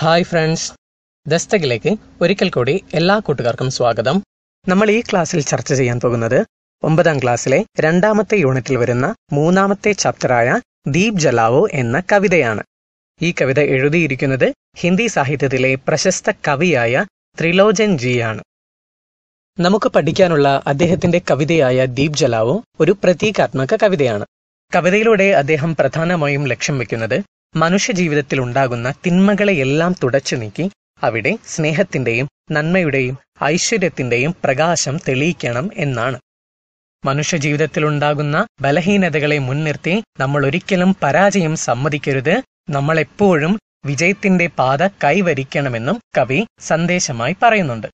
Hi friends ദസ്തകിലേക്ക് ഒരിക്കൽ കൂടി എല്ലാ കൂട്ടുകാർക്കും സ്വാഗതം നമ്മൾ ഈ ക്ലാസ്സിൽ ചർച്ച ചെയ്യാൻ പോകുന്നത് ഒമ്പതാം ക്ലാസ്സിലെ രണ്ടാമത്തെ യൂണിറ്റിൽ വരുന്ന മൂന്നാമത്തെ ചാപ്റ്ററായ ദീപ് ജലാവോ എന്ന കവിതയാണ് ഈ കവിത എഴുതിയിരിക്കുന്നത് ഹിന്ദി സാഹിത്യത്തിലെ പ്രശസ്ത കവിയായ ത്രിലോചൻ ജി ആണ് നമുക്ക് പഠിക്കാനുള്ള അദ്ദേഹത്തിന്റെ കവിതയായ ദീപ് ജലാവോ ഒരു പ്രതീകാത്മക കവിതയാണ് കവിതയിലൂടെ അദ്ദേഹം പ്രധാനമായും ലക്ഷ്യം വെക്കുന്നത് മനുഷ്യജീവിതത്തിൽ ഉണ്ടാകുന്ന തിന്മകളെയെല്ലാം തുടച്ചു നീക്കി അവിടെ സ്നേഹത്തിന്റെയും നന്മയുടെയും ഐശ്വര്യത്തിന്റെയും പ്രകാശം തെളിയിക്കണം എന്നാണ് ഉണ്ടാകുന്ന ബലഹീനതകളെ മുൻനിർത്തി നമ്മൾ ഒരിക്കലും പരാജയം സമ്മതിക്കരുത് നമ്മൾ എപ്പോഴും വിജയത്തിന്റെ പാത കൈവരിക്കണമെന്നും കവി സന്ദേശമായി പറയുന്നുണ്ട്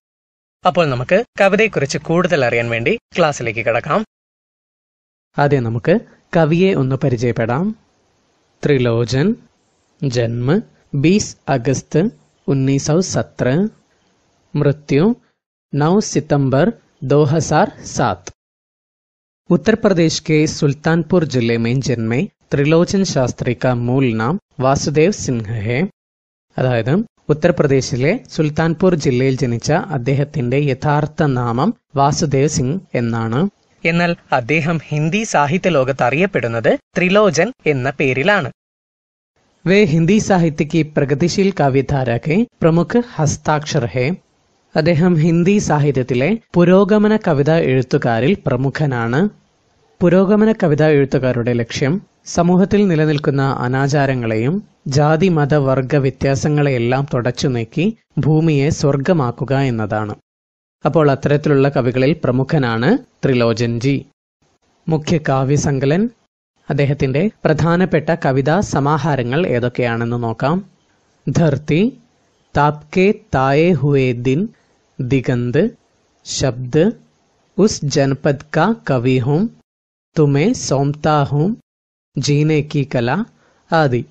അപ്പോൾ നമുക്ക് കവിതയെക്കുറിച്ച് കൂടുതൽ അറിയാൻ വേണ്ടി ക്ലാസ്സിലേക്ക് കടക്കാം അതെ നമുക്ക് കവിയെ ഒന്ന് പരിചയപ്പെടാം ത്രിലോചൻ जन्म 20 अगस्त 1917 मृत्यु 9 सितंबर 2007 उत्तर प्रदेश के सुल्तानपुर जिले में जन्मे त्रिलोचन शास्त्री का मूल नाम വാസുദേവ് സിൻഹ ഹെ അതായത് ഉത്തർപ്രദേശിലെ സുൽത്താൻപൂർ ജില്ലയിൽ ജനിച്ച അദ്ദേഹത്തിന്റെ യഥാർത്ഥ നാമം വാസുദേവ് സിംഗ് എന്നാണ് എന്നാൽ അദ്ദേഹം ഹിന്ദി സാഹിത്യ ലോകത്ത് അറിയപ്പെടുന്നത് ത്രിലോചൻ എന്ന പേരിലാണ് वे हिंदी साहित्य की പ്രഗതിശീൽ प्रमुख हस्ताक्षर है അദ്ദേഹം ഹിന്ദി സാഹിത്യത്തിലെ പുരോഗമന കവിതാ എഴുത്തുകാരിൽ പ്രമുഖനാണ് പുരോഗമന കവിതാ എഴുത്തുകാരുടെ ലക്ഷ്യം സമൂഹത്തിൽ നിലനിൽക്കുന്ന അനാചാരങ്ങളെയും ജാതി മത വ്യത്യാസങ്ങളെയെല്ലാം തുടച്ചു നീക്കി ഭൂമിയെ സ്വർഗമാക്കുക എന്നതാണ് അപ്പോൾ അത്തരത്തിലുള്ള കവികളിൽ പ്രമുഖനാണ് ത്രിലോചൻ ജി മുഖ്യ കാവ്യസങ്കലൻ देहातिनडे प्रधान ペ ట కవిత సమాహారాలు ఏదో కే అన్నో నోకాం ధర్తి తాప్కే తాయే హుయే దిన దిగంద్ శబ్ద్ ఉస్ జనపద్ కా కవి హుం తుమే సోమతా హుం జీనే కీ కళా ఆది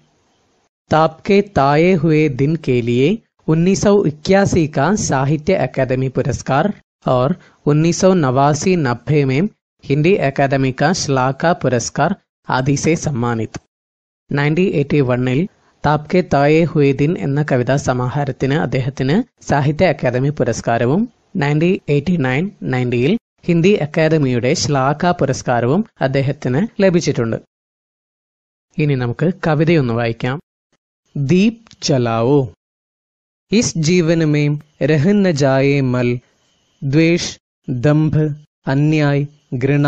తాప్కే తాయే హుయే దిన కే liye 1981 ka సాహిత్య అకాడమీ పురస్కార్ aur 1989 90 mein Hindi Academy ka Slaka puraskar അതിസെ സമ്മാനിത്. നയൻറ്റീൻ എയ്റ്റി വണ്ണിൽ താപ്കെ തായേ ഹുയദിൻ ദിൻ എന്ന കവിതാ സമാഹാരത്തിന് അദ്ദേഹത്തിന് സാഹിത്യ അക്കാദമി പുരസ്കാരവും നയൻറ്റീൻ എയ്റ്റി നയൻ നയൻറ്റിയിൽ ഹിന്ദി അക്കാദമിയുടെ ശ്ലാഘ പുരസ്കാരവും അദ്ദേഹത്തിന് ലഭിച്ചിട്ടുണ്ട്. ഇനി നമുക്ക് കവിതയൊന്ന് വായിക്കാം. ദീപ് ചലാവോ ഇസ് ജീവൻ മേം ന ജായേ മൽ ദ്വേഷ് ദംഭ് അന്യായ് ഘൃണ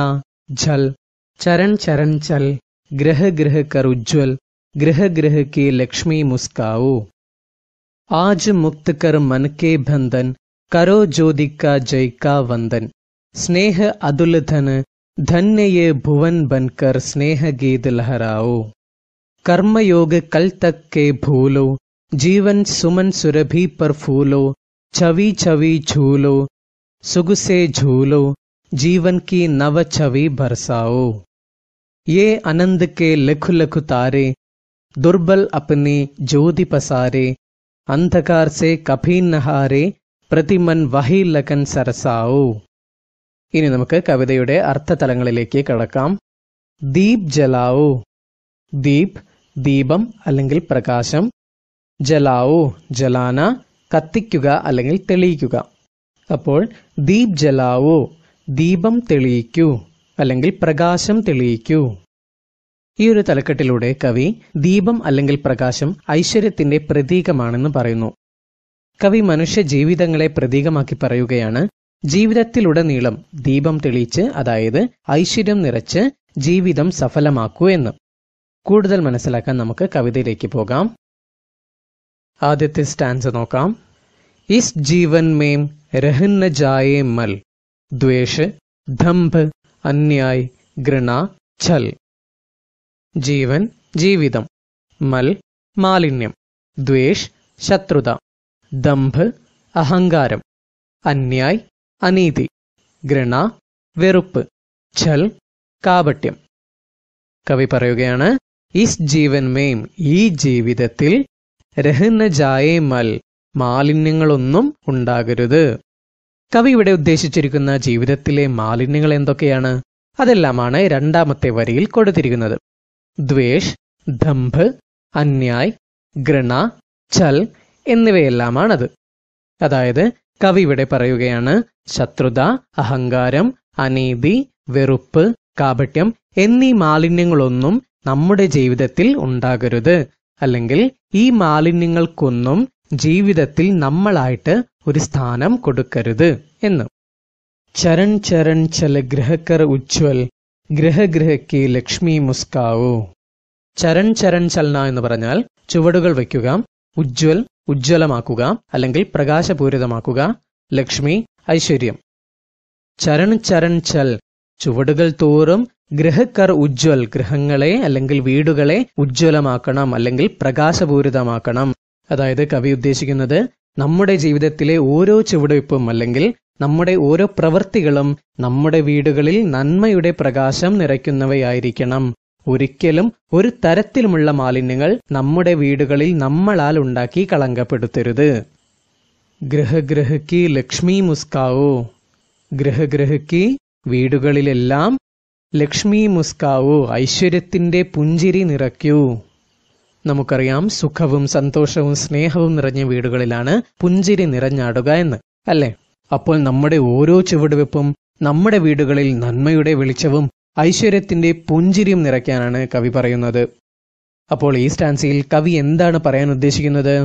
ഝൽ चरण चरण चल ग्रह ग्रह कर उज्ज्वल ग्रह ग्रह के लक्ष्मी मुस्काओ आज मुक्त कर मन के बंधन करो ज्योति का जय का वंदन स्नेह अदुल धन धन्य ये भुवन बनकर स्नेह गीत लहराओ कर्मयोग कल तक के भूलो जीवन सुमन सुरभि पर फूलो छवि छवि झूलो सुग से झूलो जीवन की नव छवि बरसाओ ये आनंद के लख लख तारे दुर्बल अपनी ज्योति पसारे अंधकार से कभी न हारे പ്രതിമൻ വഹി ലകൻ സരസാവു ഇനി നമുക്ക് കവിതയുടെ അർത്ഥതലങ്ങളിലേക്ക് കടക്കാം ദീപ് ജലാവു ദീപ് ദീപം അല്ലെങ്കിൽ പ്രകാശം ജലാവു ജലാന കത്തിക്കുക അല്ലെങ്കിൽ തെളിയിക്കുക അപ്പോൾ ദീപ് ജലാവു ദീപം തെളിയിക്കൂ അല്ലെങ്കിൽ പ്രകാശം തെളിയിക്കൂ ഈ ഒരു തലക്കെട്ടിലൂടെ കവി ദീപം അല്ലെങ്കിൽ പ്രകാശം ഐശ്വര്യത്തിന്റെ പ്രതീകമാണെന്ന് പറയുന്നു കവി മനുഷ്യ ജീവിതങ്ങളെ പ്രതീകമാക്കി പറയുകയാണ് ജീവിതത്തിലുടനീളം ദീപം തെളിയിച്ച് അതായത് ഐശ്വര്യം നിറച്ച് ജീവിതം സഫലമാക്കൂ എന്ന് കൂടുതൽ മനസ്സിലാക്കാൻ നമുക്ക് കവിതയിലേക്ക് പോകാം ആദ്യത്തെ സ്റ്റാൻസ് നോക്കാം ഇസ് ജീവൻ മേം രഹന്ന ജായേ മൽ ദ്വേഷ് ദംഭ് അന്യായ് ഘൃണ ഛൽ ജീവൻ ജീവിതം മൽ മാലിന്യം ദ്വേഷ് ശത്രുത ദംഭ് അഹങ്കാരം അന്യായ് അനീതി ഘൃണ വെറുപ്പ് ഛൽ കാപട്യം കവി പറയുകയാണ് ഇസ് ജീവൻ മേം ഈ ജീവിതത്തിൽ രഹന ജായേ മൽ മാലിന്യങ്ങളൊന്നും ഉണ്ടാകരുത് കവി ഇവിടെ ഉദ്ദേശിച്ചിരിക്കുന്ന ജീവിതത്തിലെ മാലിന്യങ്ങൾ എന്തൊക്കെയാണ് അതെല്ലാമാണ് രണ്ടാമത്തെ വരിയിൽ കൊടുത്തിരിക്കുന്നത് ദ്വേഷ് ദംഭ് അന്യായ് ഘൃണ ചൽ എന്നിവയെല്ലാമാണത് അതായത് കവി ഇവിടെ പറയുകയാണ് ശത്രുത അഹങ്കാരം അനീതി വെറുപ്പ് കാപട്യം എന്നീ മാലിന്യങ്ങളൊന്നും നമ്മുടെ ജീവിതത്തിൽ ഉണ്ടാകരുത് അല്ലെങ്കിൽ ഈ മാലിന്യങ്ങൾക്കൊന്നും ജീവിതത്തിൽ നമ്മളായിട്ട് ഒരു സ്ഥാനം കൊടുക്കരുത് എന്ന് ചരൺ ചരൺ ചല ഗ്രഹകർ ഉജ്വൽ ഗ്രഹഗ്രഹയ്ക്ക് ലക്ഷ്മി മുസ്കാവു ചരൺ ചരൺ ചലന എന്ന് പറഞ്ഞാൽ ചുവടുകൾ വയ്ക്കുക ഉജ്വൽ ഉജ്ജ്വലമാക്കുക അല്ലെങ്കിൽ പ്രകാശപൂരിതമാക്കുക ലക്ഷ്മി ഐശ്വര്യം ചരൺ ചരൺ ചൽ ചുവടുകൾ തോറും ഗ്രഹക്കർ ഉജ്വൽ ഗ്രഹങ്ങളെ അല്ലെങ്കിൽ വീടുകളെ ഉജ്ജ്വലമാക്കണം അല്ലെങ്കിൽ പ്രകാശപൂരിതമാക്കണം അതായത് കവി ഉദ്ദേശിക്കുന്നത് നമ്മുടെ ജീവിതത്തിലെ ഓരോ ചുവടുവയ്പ്പും അല്ലെങ്കിൽ നമ്മുടെ ഓരോ പ്രവൃത്തികളും നമ്മുടെ വീടുകളിൽ നന്മയുടെ പ്രകാശം നിറയ്ക്കുന്നവയായിരിക്കണം ഒരിക്കലും ഒരു തരത്തിലുമുള്ള മാലിന്യങ്ങൾ നമ്മുടെ വീടുകളിൽ നമ്മളാൽ ഉണ്ടാക്കി കളങ്കപ്പെടുത്തരുത് ഗ്രഹഗ്രഹക്ക് ലക്ഷ്മി മുസ്കാവോ ഗ്രഹഗ്രഹക്ക് വീടുകളിലെല്ലാം ലക്ഷ്മി മുസ്കാവോ ഐശ്വര്യത്തിന്റെ പുഞ്ചിരി നിറയ്ക്കൂ നമുക്കറിയാം സുഖവും സന്തോഷവും സ്നേഹവും നിറഞ്ഞ വീടുകളിലാണ് പുഞ്ചിരി നിറഞ്ഞാടുക എന്ന് അല്ലേ അപ്പോൾ നമ്മുടെ ഓരോ ചുവടുവെപ്പും നമ്മുടെ വീടുകളിൽ നന്മയുടെ വെളിച്ചവും ഐശ്വര്യത്തിന്റെ പുഞ്ചിരിയും നിറയ്ക്കാനാണ് കവി പറയുന്നത് അപ്പോൾ ഈ സ്റ്റാൻസിയിൽ കവി എന്താണ് പറയാൻ ഉദ്ദേശിക്കുന്നത്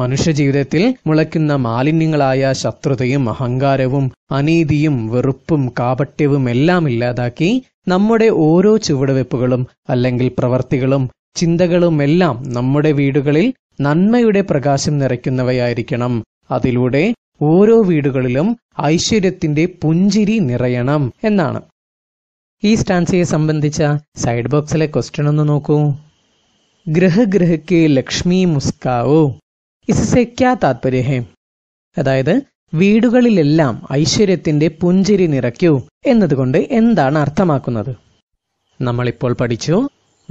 മനുഷ്യജീവിതത്തിൽ മുളയ്ക്കുന്ന മാലിന്യങ്ങളായ ശത്രുതയും അഹങ്കാരവും അനീതിയും വെറുപ്പും കാപട്യവും എല്ലാം ഇല്ലാതാക്കി നമ്മുടെ ഓരോ ചുവടുവെപ്പുകളും അല്ലെങ്കിൽ പ്രവർത്തികളും ചിന്തകളുമെല്ലാം നമ്മുടെ വീടുകളിൽ നന്മയുടെ പ്രകാശം നിറയ്ക്കുന്നവയായിരിക്കണം അതിലൂടെ ഓരോ വീടുകളിലും ഐശ്വര്യത്തിന്റെ പുഞ്ചിരി നിറയണം എന്നാണ് ഈ സ്റ്റാൻസിയെ സംബന്ധിച്ച സൈഡ് ബോക്സിലെ ക്വസ്റ്റ്യൻ ഒന്ന് നോക്കൂ ഗ്രഹ ലക്ഷ്മി മുസ്കാവോ ഇസ്സെക്യാ താത്പര്യഹേ അതായത് വീടുകളിലെല്ലാം ഐശ്വര്യത്തിന്റെ പുഞ്ചിരി നിറയ്ക്കൂ എന്നതുകൊണ്ട് എന്താണ് അർത്ഥമാക്കുന്നത് നമ്മളിപ്പോൾ പഠിച്ചു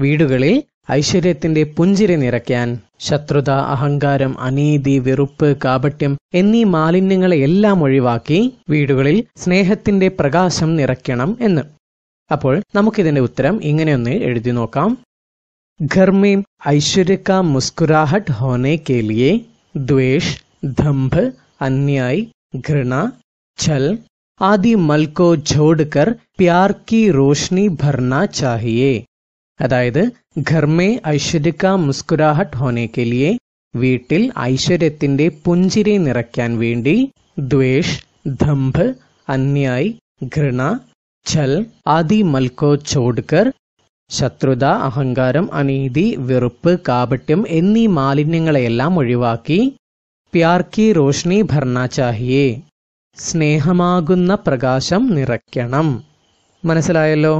വീടുകളിൽ ഐശ്വര്യത്തിന്റെ പുഞ്ചിരി നിറയ്ക്കാൻ ശത്രുത അഹങ്കാരം അനീതി വെറുപ്പ് കാപട്യം എന്നീ മാലിന്യങ്ങളെ എല്ലാം ഒഴിവാക്കി വീടുകളിൽ സ്നേഹത്തിന്റെ പ്രകാശം നിറയ്ക്കണം എന്ന് അപ്പോൾ നമുക്കിതിന്റെ ഉത്തരം ഇങ്ങനെയൊന്ന് എഴുതി നോക്കാം घर में ऐश्वर्य का मुस्कुराहट होने के लिए द्वेष दंभ अन्याय घृणा छल आदि मल को छोड़कर प्यार की रोशनी भरना चाहिए അതായത് ഘർമേ ഐശ്വര്യക്ക മുസ്കുരാഹട്ട് ഹോനേക്കെലിയെ വീട്ടിൽ ഐശ്വര്യത്തിന്റെ പുഞ്ചിരി നിറയ്ക്കാൻ വേണ്ടി ദ്വേഷ് ധംഭ് അന്യായ് ഘൃണ ഛൽ ആദി മൽക്കോ ചോഡ്കർ ശത്രുത അഹങ്കാരം അനീതി വെറുപ്പ് കാപട്യം എന്നീ മാലിന്യങ്ങളെയെല്ലാം ഒഴിവാക്കി പ്യാർക്കി റോഷ്നി ഭർണ ചാഹിയെ സ്നേഹമാകുന്ന പ്രകാശം നിറയ്ക്കണം മനസ്സിലായല്ലോ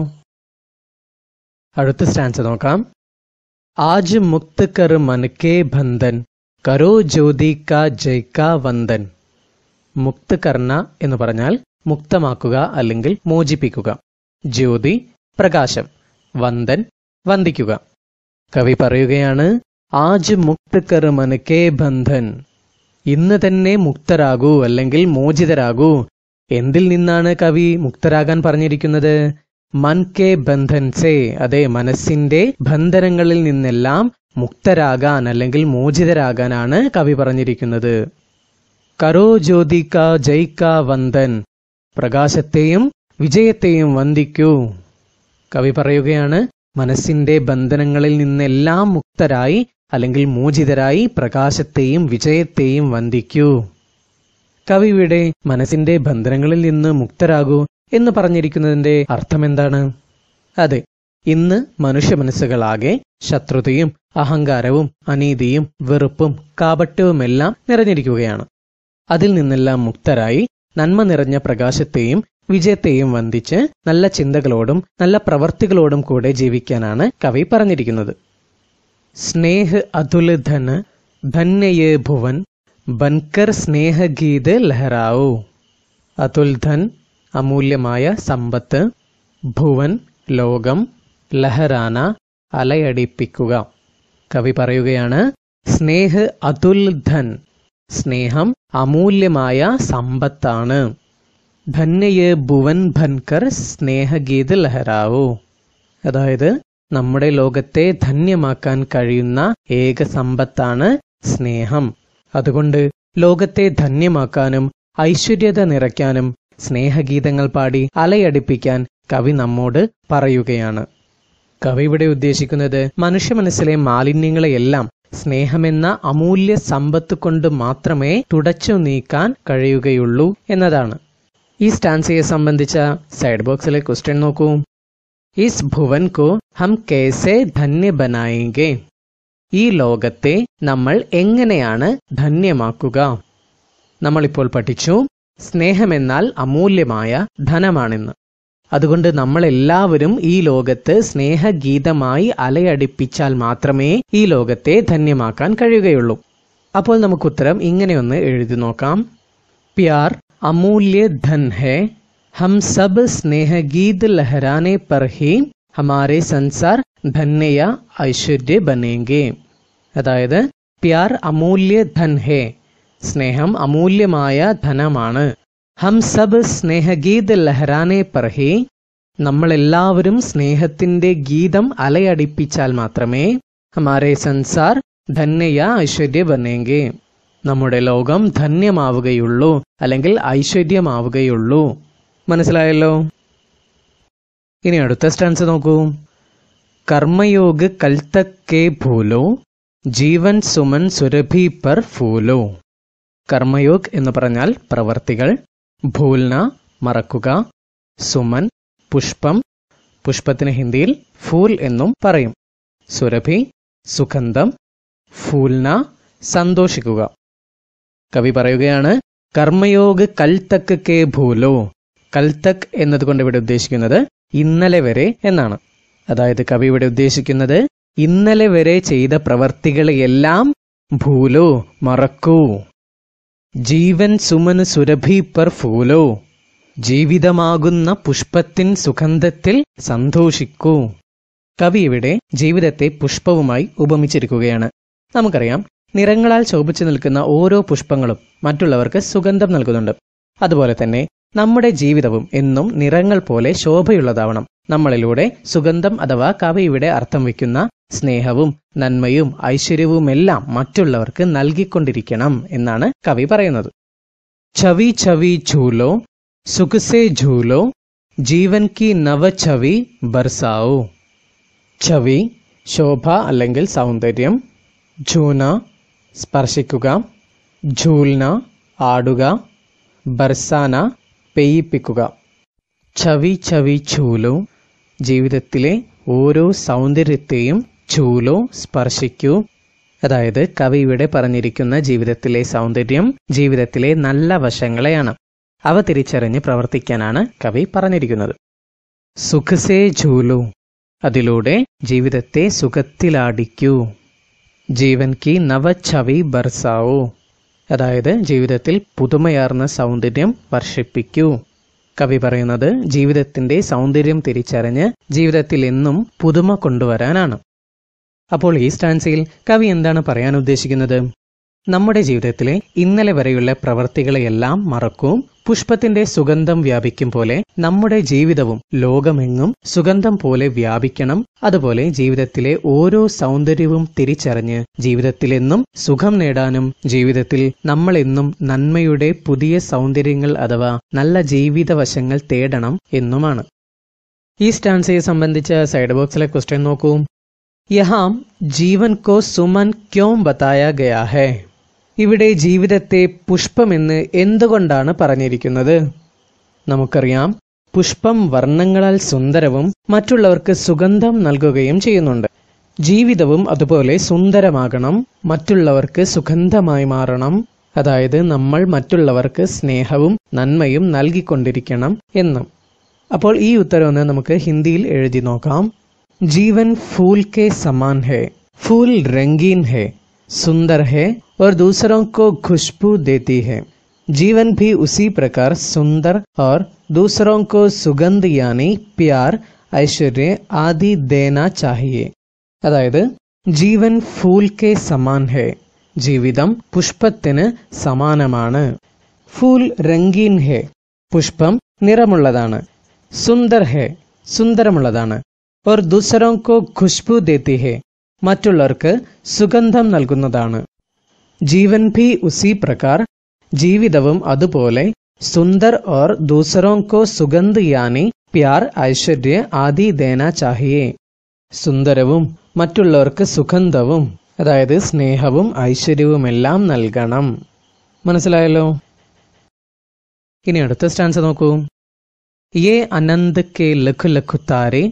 അടുത്ത സ്റ്റാൻസ് നോക്കാം ആജ് മുക്ത് കർ മനക്കേ ബന്ധൻ കരോ ജ്യോതി കാ ജയ് വന്ദൻ മുക്ത് കർണ എന്ന് പറഞ്ഞാൽ മുക്തമാക്കുക അല്ലെങ്കിൽ മോചിപ്പിക്കുക ജ്യോതി പ്രകാശം വന്ദൻ വന്ദിക്കുക കവി പറയുകയാണ് ആജ് മുക്ത് കർ മനക്കേ ബന്ധൻ ഇന്ന് തന്നെ മുക്തരാകൂ അല്ലെങ്കിൽ മോചിതരാകൂ എന്തിൽ നിന്നാണ് കവി മുക്തരാകാൻ പറഞ്ഞിരിക്കുന്നത് മൻ കെ ബന്ധൻ സേ അതെ മനസ്സിന്റെ ബന്ധനങ്ങളിൽ നിന്നെല്ലാം മുക്തരാകാൻ അല്ലെങ്കിൽ മോചിതരാകാനാണ് കവി പറഞ്ഞിരിക്കുന്നത് കരോ ജ്യോതിക്ക ജൈക വന്ദൻ പ്രകാശത്തെയും വിജയത്തെയും വന്ദിക്കൂ കവി പറയുകയാണ് മനസ്സിന്റെ ബന്ധനങ്ങളിൽ നിന്നെല്ലാം മുക്തരായി അല്ലെങ്കിൽ മോചിതരായി പ്രകാശത്തെയും വിജയത്തെയും വന്ദിക്കൂ കവിയുടെ മനസ്സിന്റെ ബന്ധനങ്ങളിൽ നിന്ന് മുക്തരാകൂ എന്ന് പറഞ്ഞിരിക്കുന്നതിന്റെ അർത്ഥമെന്താണ് അതെ ഇന്ന് മനുഷ്യ മനസ്സുകളാകെ ശത്രുതയും അഹങ്കാരവും അനീതിയും വെറുപ്പും കാപട്യവുമെല്ലാം നിറഞ്ഞിരിക്കുകയാണ് അതിൽ നിന്നെല്ലാം മുക്തരായി നന്മ നിറഞ്ഞ പ്രകാശത്തെയും വിജയത്തെയും വന്ദിച്ച് നല്ല ചിന്തകളോടും നല്ല പ്രവർത്തികളോടും കൂടെ ജീവിക്കാനാണ് കവി പറഞ്ഞിരിക്കുന്നത് സ്നേഹ അതുലധന് ധന്യയേ ഭുവൻ ബൻകർ സ്നേഹഗീത് ലഹറാവു അതുൽ അമൂല്യമായ സമ്പത്ത് ഭുവൻ ലോകം ലഹരാന അലയടിപ്പിക്കുക കവി പറയുകയാണ് സ്നേഹ ധൻ സ്നേഹം അമൂല്യമായ സമ്പത്താണ് ധന്യയെ ഭുവൻ ഭൻകർ സ്നേഹഗീത ലഹരാവു അതായത് നമ്മുടെ ലോകത്തെ ധന്യമാക്കാൻ കഴിയുന്ന ഏക സമ്പത്താണ് സ്നേഹം അതുകൊണ്ട് ലോകത്തെ ധന്യമാക്കാനും ഐശ്വര്യത നിറയ്ക്കാനും സ്നേഹഗീതങ്ങൾ പാടി അലയടിപ്പിക്കാൻ കവി നമ്മോട് പറയുകയാണ് കവി ഇവിടെ ഉദ്ദേശിക്കുന്നത് മനുഷ്യ മനസ്സിലെ മാലിന്യങ്ങളെയെല്ലാം സ്നേഹമെന്ന അമൂല്യ സമ്പത്ത് കൊണ്ട് മാത്രമേ തുടച്ചു നീക്കാൻ കഴിയുകയുള്ളൂ എന്നതാണ് ഈ സ്റ്റാൻസിയെ സംബന്ധിച്ച സൈഡ് ബോക്സിലെ ക്വസ്റ്റ്യൻ നോക്കൂ ഇസ് ഭുവൻ കോ ഹം കേസെ ധന്യ ബനായെങ്കെ ഈ ലോകത്തെ നമ്മൾ എങ്ങനെയാണ് ധന്യമാക്കുക നമ്മളിപ്പോൾ പഠിച്ചു സ്നേഹമെന്നാൽ അമൂല്യമായ ധനമാണെന്ന് അതുകൊണ്ട് നമ്മളെല്ലാവരും ഈ ലോകത്ത് സ്നേഹഗീതമായി അലയടിപ്പിച്ചാൽ മാത്രമേ ഈ ലോകത്തെ ധന്യമാക്കാൻ കഴിയുകയുള്ളൂ അപ്പോൾ നമുക്ക് ഉത്തരം ഇങ്ങനെയൊന്ന് എഴുതി നോക്കാം പ്യാർ അമൂല്യ ധൻ ഹെ ഹം സബ് സ്നേഹഗീത് ലഹരാനെ പർഹി ഹമാരെ സൻസാർ ധന്യ ഐശ്വര്യ ബനേങ്കേ അതായത് പ്യാർ അമൂല്യ ധൻ ഹേ സ്നേഹം അമൂല്യമായ ധനമാണ് ഹം സബ് സ്നേഹഗീത ലഹരാനെ പർഹേ നമ്മളെല്ലാവരും സ്നേഹത്തിന്റെ ഗീതം അലയടിപ്പിച്ചാൽ മാത്രമേ ഹമാരെ സൻസാർ ധന്യ ഐശ്വര്യ ബനേങ്കെ നമ്മുടെ ലോകം ധന്യമാവുകയുള്ളൂ അല്ലെങ്കിൽ ഐശ്വര്യമാവുകയുള്ളൂ മനസ്സിലായല്ലോ ഇനി അടുത്ത സ്റ്റാൻസ് നോക്കൂ കർമ്മയോഗ കൽത്തക്കേ ഭൂലോ ജീവൻ സുമൻ സുരഭി പർ ഫൂലോ കർമ്മയോഗ് എന്ന് പറഞ്ഞാൽ പ്രവർത്തികൾ ഭൂൽന മറക്കുക സുമൻ പുഷ്പം പുഷ്പത്തിന് ഹിന്ദിയിൽ ഫൂൽ എന്നും പറയും സുരഭി സുഗന്ധം ഫൂൽന സന്തോഷിക്കുക കവി പറയുകയാണ് കർമ്മയോഗ് കൽത്തക്ക് കെ ഭൂലോ കൽത്തക് എന്നതുകൊണ്ട് ഇവിടെ ഉദ്ദേശിക്കുന്നത് ഇന്നലെ വരെ എന്നാണ് അതായത് കവി ഇവിടെ ഉദ്ദേശിക്കുന്നത് ഇന്നലെ വരെ ചെയ്ത പ്രവർത്തികളെയെല്ലാം ഭൂലോ മറക്കൂ ജീവൻ സുമന് സുരഭി പർ ഫൂലോ ജീവിതമാകുന്ന പുഷ്പത്തിൻ സുഗന്ധത്തിൽ സന്തോഷിക്കൂ കവി ഇവിടെ ജീവിതത്തെ പുഷ്പവുമായി ഉപമിച്ചിരിക്കുകയാണ് നമുക്കറിയാം നിറങ്ങളാൽ ശോഭിച്ചു നിൽക്കുന്ന ഓരോ പുഷ്പങ്ങളും മറ്റുള്ളവർക്ക് സുഗന്ധം നൽകുന്നുണ്ട് അതുപോലെ തന്നെ നമ്മുടെ ജീവിതവും എന്നും നിറങ്ങൾ പോലെ ശോഭയുള്ളതാവണം നമ്മളിലൂടെ സുഗന്ധം അഥവാ കവിയുടെ അർത്ഥം വയ്ക്കുന്ന സ്നേഹവും നന്മയും ഐശ്വര്യവുമെല്ലാം മറ്റുള്ളവർക്ക് നൽകിക്കൊണ്ടിരിക്കണം എന്നാണ് കവി പറയുന്നത് ചവി ചവി ഝൂലോ സുഖസേ ഝൂലോ ജീവൻ കി ചവി ബർസാവു ചവി ശോഭ അല്ലെങ്കിൽ സൗന്ദര്യം ഝൂന സ്പർശിക്കുക ഝൂൽന ആടുക ബർസാന പെയ്യിപ്പിക്കുക ചവി ചവി ചൂലോ ജീവിതത്തിലെ ഓരോ സൗന്ദര്യത്തെയും ചൂലോ സ്പർശിക്കൂ അതായത് കവി ഇവിടെ പറഞ്ഞിരിക്കുന്ന ജീവിതത്തിലെ സൗന്ദര്യം ജീവിതത്തിലെ നല്ല വശങ്ങളെയാണ് അവ തിരിച്ചറിഞ്ഞ് പ്രവർത്തിക്കാനാണ് കവി പറഞ്ഞിരിക്കുന്നത് സുഖസേ ജൂലു അതിലൂടെ ജീവിതത്തെ സുഖത്തിലാടിക്കൂ ജീവൻ കി നവ ചവി ബർസാവൂ അതായത് ജീവിതത്തിൽ പുതുമയാർന്ന സൗന്ദര്യം വർഷിപ്പിക്കൂ കവി പറയുന്നത് ജീവിതത്തിന്റെ സൗന്ദര്യം തിരിച്ചറിഞ്ഞ് ജീവിതത്തിൽ എന്നും പുതുമ കൊണ്ടുവരാനാണ് അപ്പോൾ ഈ സ്റ്റാൻസിയിൽ കവി എന്താണ് പറയാൻ ഉദ്ദേശിക്കുന്നത് നമ്മുടെ ജീവിതത്തിലെ ഇന്നലെ വരെയുള്ള പ്രവൃത്തികളെയെല്ലാം മറക്കും പുഷ്പത്തിന്റെ സുഗന്ധം വ്യാപിക്കും പോലെ നമ്മുടെ ജീവിതവും ലോകമെങ്ങും സുഗന്ധം പോലെ വ്യാപിക്കണം അതുപോലെ ജീവിതത്തിലെ ഓരോ സൗന്ദര്യവും തിരിച്ചറിഞ്ഞ് ജീവിതത്തിലെന്നും സുഖം നേടാനും ജീവിതത്തിൽ നമ്മളെന്നും നന്മയുടെ പുതിയ സൗന്ദര്യങ്ങൾ അഥവാ നല്ല ജീവിത തേടണം എന്നുമാണ് ഈ സ്റ്റാൻസയെ സംബന്ധിച്ച സൈഡ് ബോക്സിലെ ക്വസ്റ്റ്യൻ നോക്കൂ യഹാം ജീവൻ കോ സുമൻ ക്യോം ബതായ ഗയാ ഹേ ഇവിടെ ജീവിതത്തെ പുഷ്പമെന്ന് എന്തുകൊണ്ടാണ് പറഞ്ഞിരിക്കുന്നത് നമുക്കറിയാം പുഷ്പം വർണ്ണങ്ങളാൽ സുന്ദരവും മറ്റുള്ളവർക്ക് സുഗന്ധം നൽകുകയും ചെയ്യുന്നുണ്ട് ജീവിതവും അതുപോലെ സുന്ദരമാകണം മറ്റുള്ളവർക്ക് സുഗന്ധമായി മാറണം അതായത് നമ്മൾ മറ്റുള്ളവർക്ക് സ്നേഹവും നന്മയും നൽകിക്കൊണ്ടിരിക്കണം എന്നും അപ്പോൾ ഈ ഉത്തരവൊന്ന് നമുക്ക് ഹിന്ദിയിൽ എഴുതി നോക്കാം ജീവൻ ഫൂൽ കെ സമാൻ ഹേ ഫൂൽ രംഗീൻ ഹേ सुंदर है और दूसरों को खुशबू देती है जीवन भी उसी प्रकार सुंदर और दूसरों को सुगंध यानी प्यार ऐश्वर्य आदि देना चाहिए अदायद जीवन फूल के समान है ജീവിതം പുഷ്പത്തിന് സമാനമാണ് ഫൂൽ രംഗീൻ ഹേ പുഷ്പം നിറമുള്ളതാണ് സുന്ദർ ഹേ സുന്ദരമുള്ളതാണ് और दूसरों को खुशबू देती है മറ്റുള്ളവർക്ക് സുഗന്ധം നൽകുന്നതാണ് ജീവൻ ഭി ഉസി പ്രകാർ ജീവിതവും അതുപോലെ സുന്ദർ ഓർ ദൂസറോങ്കോ സുഗന്ധ് യാനി പ്യാർ ഐശ്വര്യ ആദി ദേന ചാഹിയേ സുന്ദരവും മറ്റുള്ളവർക്ക് സുഗന്ധവും അതായത് സ്നേഹവും ഐശ്വര്യവുമെല്ലാം നൽകണം മനസ്സിലായല്ലോ ഇനി അടുത്ത സ്റ്റാൻസ് നോക്കൂ യേ അനന്ത് കെ ലഘു ലഘു താരെ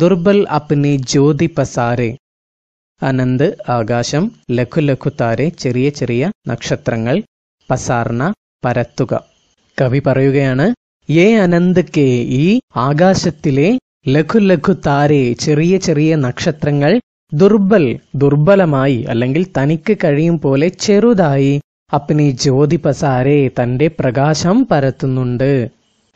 ദുർബൽ അപ്നി ജ്യോതി പസാരേ അനന്ത് ആകാശം ലഘുലഘുത്താരെ ചെറിയ ചെറിയ നക്ഷത്രങ്ങൾ പസാർണ പരത്തുക കവി പറയുകയാണ് ഏ അനന്തക്ക് ഈ ആകാശത്തിലെ താരെ ചെറിയ ചെറിയ നക്ഷത്രങ്ങൾ ദുർബൽ ദുർബലമായി അല്ലെങ്കിൽ തനിക്ക് കഴിയും പോലെ ചെറുതായി അപ്പനി ജ്യോതി പസാരെ തന്റെ പ്രകാശം പരത്തുന്നുണ്ട്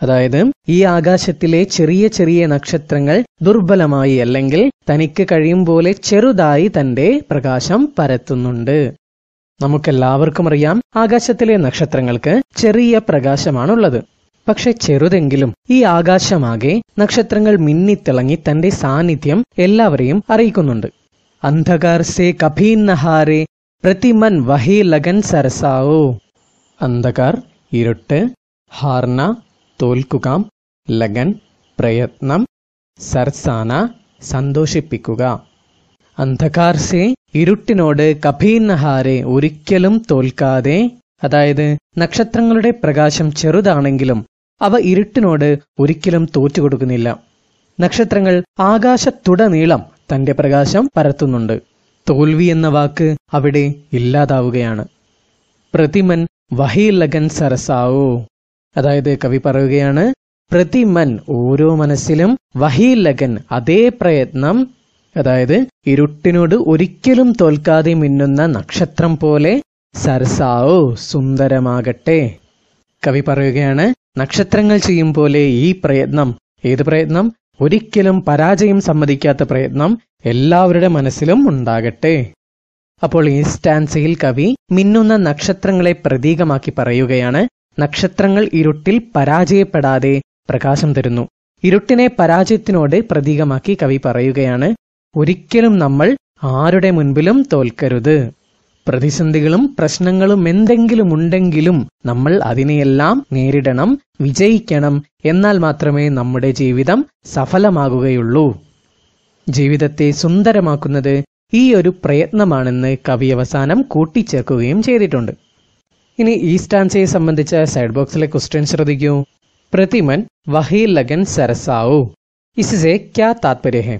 അതായത് ഈ ആകാശത്തിലെ ചെറിയ ചെറിയ നക്ഷത്രങ്ങൾ ദുർബലമായി അല്ലെങ്കിൽ തനിക്ക് കഴിയും പോലെ ചെറുതായി തന്റെ പ്രകാശം പരത്തുന്നുണ്ട് നമുക്കെല്ലാവർക്കും അറിയാം ആകാശത്തിലെ നക്ഷത്രങ്ങൾക്ക് ചെറിയ പ്രകാശമാണുള്ളത് പക്ഷെ ചെറുതെങ്കിലും ഈ ആകാശമാകെ നക്ഷത്രങ്ങൾ മിന്നിത്തിളങ്ങി തന്റെ സാന്നിധ്യം എല്ലാവരെയും അറിയിക്കുന്നുണ്ട് അന്ധകാർ സേ കഭീൻ നഹാരെ പ്രതിമൻ വഹി ലഗൻ സരസാവോ അന്ധകാർ ഇരുട്ട് ഹാർണ തോൽക്കുക ലഗൻ പ്രയത്നം സർസാന സന്തോഷിപ്പിക്കുക അന്ധകാർസെ ഇരുട്ടിനോട് കഭീന്നഹാരെ ഒരിക്കലും തോൽക്കാതെ അതായത് നക്ഷത്രങ്ങളുടെ പ്രകാശം ചെറുതാണെങ്കിലും അവ ഇരുട്ടിനോട് ഒരിക്കലും തോറ്റുകൊടുക്കുന്നില്ല നക്ഷത്രങ്ങൾ ആകാശത്തുടനീളം തന്റെ പ്രകാശം പരത്തുന്നുണ്ട് തോൽവി എന്ന വാക്ക് അവിടെ ഇല്ലാതാവുകയാണ് പ്രതിമൻ വഹീലകൻ സരസാവോ അതായത് കവി പറയുകയാണ് പ്രതിമൻ ഓരോ മനസ്സിലും വഹീലകൻ അതേ പ്രയത്നം അതായത് ഇരുട്ടിനോട് ഒരിക്കലും തോൽക്കാതെ മിന്നുന്ന നക്ഷത്രം പോലെ സരസാവോ സുന്ദരമാകട്ടെ കവി പറയുകയാണ് നക്ഷത്രങ്ങൾ ചെയ്യും പോലെ ഈ പ്രയത്നം ഏത് പ്രയത്നം ഒരിക്കലും പരാജയം സമ്മതിക്കാത്ത പ്രയത്നം എല്ലാവരുടെ മനസ്സിലും ഉണ്ടാകട്ടെ അപ്പോൾ ഈ സ്റ്റാൻസയിൽ കവി മിന്നുന്ന നക്ഷത്രങ്ങളെ പ്രതീകമാക്കി പറയുകയാണ് നക്ഷത്രങ്ങൾ ഇരുട്ടിൽ പരാജയപ്പെടാതെ പ്രകാശം തരുന്നു ഇരുട്ടിനെ പരാജയത്തിനോട് പ്രതീകമാക്കി കവി പറയുകയാണ് ഒരിക്കലും നമ്മൾ ആരുടെ മുൻപിലും തോൽക്കരുത് പ്രതിസന്ധികളും പ്രശ്നങ്ങളും എന്തെങ്കിലും ഉണ്ടെങ്കിലും നമ്മൾ അതിനെയെല്ലാം നേരിടണം വിജയിക്കണം എന്നാൽ മാത്രമേ നമ്മുടെ ജീവിതം സഫലമാകുകയുള്ളൂ ജീവിതത്തെ സുന്ദരമാക്കുന്നത് ഈ ഒരു പ്രയത്നമാണെന്ന് കവി അവസാനം കൂട്ടിച്ചേർക്കുകയും ചെയ്തിട്ടുണ്ട് ഇനി ഈ സ്റ്റാൻസയെ സംബന്ധിച്ച സൈഡ് ബോക്സിലെ ക്വസ്റ്റ്യൻ ശ്രദ്ധിക്കൂ പ്രതിമൻ വഹി ലഗൻ സരസാവു ഇസിസെ ക്യാ താത്പര്യ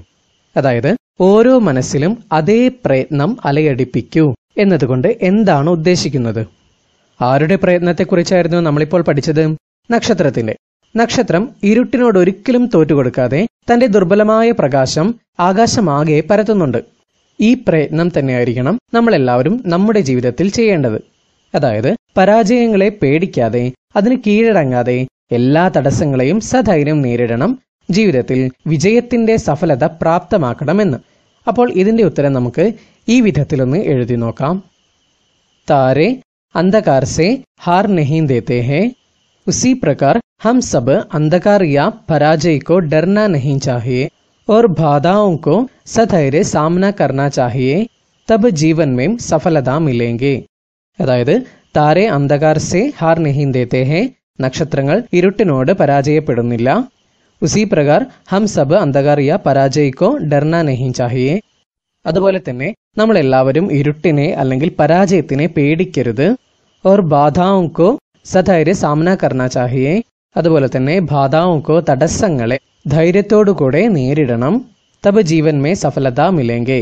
അതായത് ഓരോ മനസ്സിലും അതേ പ്രയത്നം അലയടിപ്പിക്കൂ എന്നതുകൊണ്ട് എന്താണ് ഉദ്ദേശിക്കുന്നത് ആരുടെ പ്രയത്നത്തെക്കുറിച്ചായിരുന്നു നമ്മളിപ്പോൾ പഠിച്ചത് നക്ഷത്രത്തിന്റെ നക്ഷത്രം ഇരുട്ടിനോട് ഒരിക്കലും തോറ്റുകൊടുക്കാതെ തന്റെ ദുർബലമായ പ്രകാശം ആകാശമാകെ പരത്തുന്നുണ്ട് ഈ പ്രയത്നം തന്നെയായിരിക്കണം നമ്മളെല്ലാവരും നമ്മുടെ ജീവിതത്തിൽ ചെയ്യേണ്ടത് അതായത് പരാജയങ്ങളെ പേടിക്കാതെ അതിന് കീഴടങ്ങാതെ എല്ലാ തടസ്സങ്ങളെയും സധൈര്യം നേരിടണം ജീവിതത്തിൽ വിജയത്തിന്റെ സഫലത പ്രാപ്തമാക്കണമെന്ന് അപ്പോൾ ഇതിന്റെ ഉത്തരം നമുക്ക് ഈ വിധത്തിലൊന്ന് എഴുതി നോക്കാം താരെ अंधकार से हार नहीं देते हैं उसी प्रकार हम सब अंधकार या पराजय को डरना नहीं चाहिए और बाधाओं को सधैर्य सामना करना चाहिए तब जीवन में सफलता मिलेंगे അതായത് താരെ അന്ധകാർസെ ഹാർ നെഹിന്ദേത്തെ ദേത്തെ ഹെ നക്ഷത്രങ്ങൾ ഇരുട്ടിനോട് പരാജയപ്പെടുന്നില്ല ഉസി പ്രകാർ ഹം സബ് അന്ധകാറിയ പരാജയിക്കോ ഡർന നഹീം ചാഹിയെ അതുപോലെ തന്നെ നമ്മൾ എല്ലാവരും ഇരുട്ടിനെ അല്ലെങ്കിൽ പരാജയത്തിനെ പേടിക്കരുത് ഓർ ബാധാവുക്കോ സധൈര്യ സാമന കർണ ചാഹിയെ അതുപോലെ തന്നെ ബാധാവുക്കോ തടസ്സങ്ങളെ ധൈര്യത്തോടുകൂടെ നേരിടണം തബ് ജീവൻ മേ സഫലത മിലെങ്കേ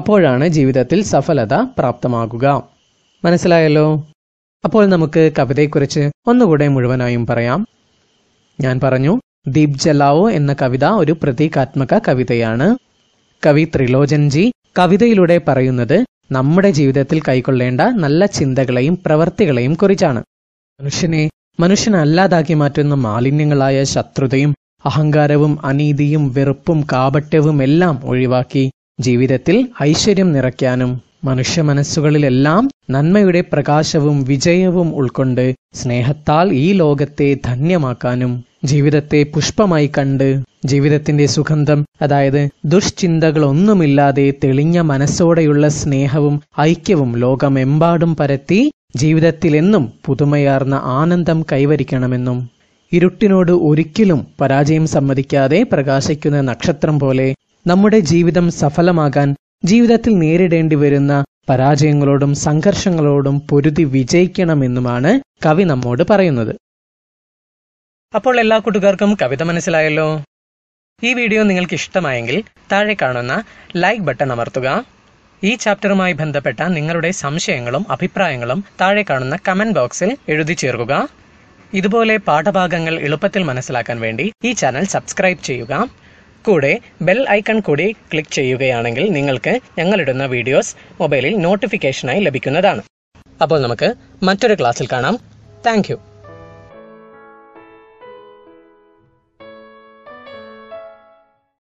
അപ്പോഴാണ് ജീവിതത്തിൽ സഫലത പ്രാപ്തമാകുക മനസ്സിലായല്ലോ അപ്പോൾ നമുക്ക് കവിതയെക്കുറിച്ച് ഒന്നുകൂടെ മുഴുവനായും പറയാം ഞാൻ പറഞ്ഞു ദീപ് ജലാവോ എന്ന കവിത ഒരു പ്രതീകാത്മക കവിതയാണ് കവി ത്രിലോചൻജി കവിതയിലൂടെ പറയുന്നത് നമ്മുടെ ജീവിതത്തിൽ കൈക്കൊള്ളേണ്ട നല്ല ചിന്തകളെയും പ്രവർത്തികളെയും കുറിച്ചാണ് മനുഷ്യനെ മനുഷ്യനല്ലാതാക്കി മാറ്റുന്ന മാലിന്യങ്ങളായ ശത്രുതയും അഹങ്കാരവും അനീതിയും വെറുപ്പും കാപട്യവും എല്ലാം ഒഴിവാക്കി ജീവിതത്തിൽ ഐശ്വര്യം നിറയ്ക്കാനും മനുഷ്യ മനസ്സുകളിലെല്ലാം നന്മയുടെ പ്രകാശവും വിജയവും ഉൾക്കൊണ്ട് സ്നേഹത്താൽ ഈ ലോകത്തെ ധന്യമാക്കാനും ജീവിതത്തെ പുഷ്പമായി കണ്ട് ജീവിതത്തിന്റെ സുഗന്ധം അതായത് ദുഷ്ചിന്തകളൊന്നുമില്ലാതെ തെളിഞ്ഞ മനസ്സോടെയുള്ള സ്നേഹവും ഐക്യവും ലോകമെമ്പാടും പരത്തി ജീവിതത്തിലെന്നും പുതുമയാർന്ന ആനന്ദം കൈവരിക്കണമെന്നും ഇരുട്ടിനോട് ഒരിക്കലും പരാജയം സമ്മതിക്കാതെ പ്രകാശിക്കുന്ന നക്ഷത്രം പോലെ നമ്മുടെ ജീവിതം സഫലമാകാൻ ജീവിതത്തിൽ നേരിടേണ്ടി വരുന്ന പരാജയങ്ങളോടും സംഘർഷങ്ങളോടും പൊരുതി വിജയിക്കണമെന്നുമാണ് കവി നമ്മോട് പറയുന്നത് അപ്പോൾ എല്ലാ കൂട്ടുകാർക്കും കവിത മനസ്സിലായല്ലോ ഈ വീഡിയോ നിങ്ങൾക്ക് ഇഷ്ടമായെങ്കിൽ താഴെ കാണുന്ന ലൈക്ക് ബട്ടൺ അമർത്തുക ഈ ചാപ്റ്ററുമായി ബന്ധപ്പെട്ട നിങ്ങളുടെ സംശയങ്ങളും അഭിപ്രായങ്ങളും താഴെ കാണുന്ന കമന്റ് ബോക്സിൽ എഴുതി ചേർക്കുക ഇതുപോലെ പാഠഭാഗങ്ങൾ എളുപ്പത്തിൽ മനസ്സിലാക്കാൻ വേണ്ടി ഈ ചാനൽ സബ്സ്ക്രൈബ് ചെയ്യുക കൂടെ ബെൽ ഐക്കൺ കൂടി ക്ലിക്ക് ചെയ്യുകയാണെങ്കിൽ നിങ്ങൾക്ക് ഞങ്ങളിടുന്ന വീഡിയോസ് മൊബൈലിൽ നോട്ടിഫിക്കേഷനായി ലഭിക്കുന്നതാണ് അപ്പോൾ നമുക്ക് മറ്റൊരു ക്ലാസ്സിൽ കാണാം താങ്ക്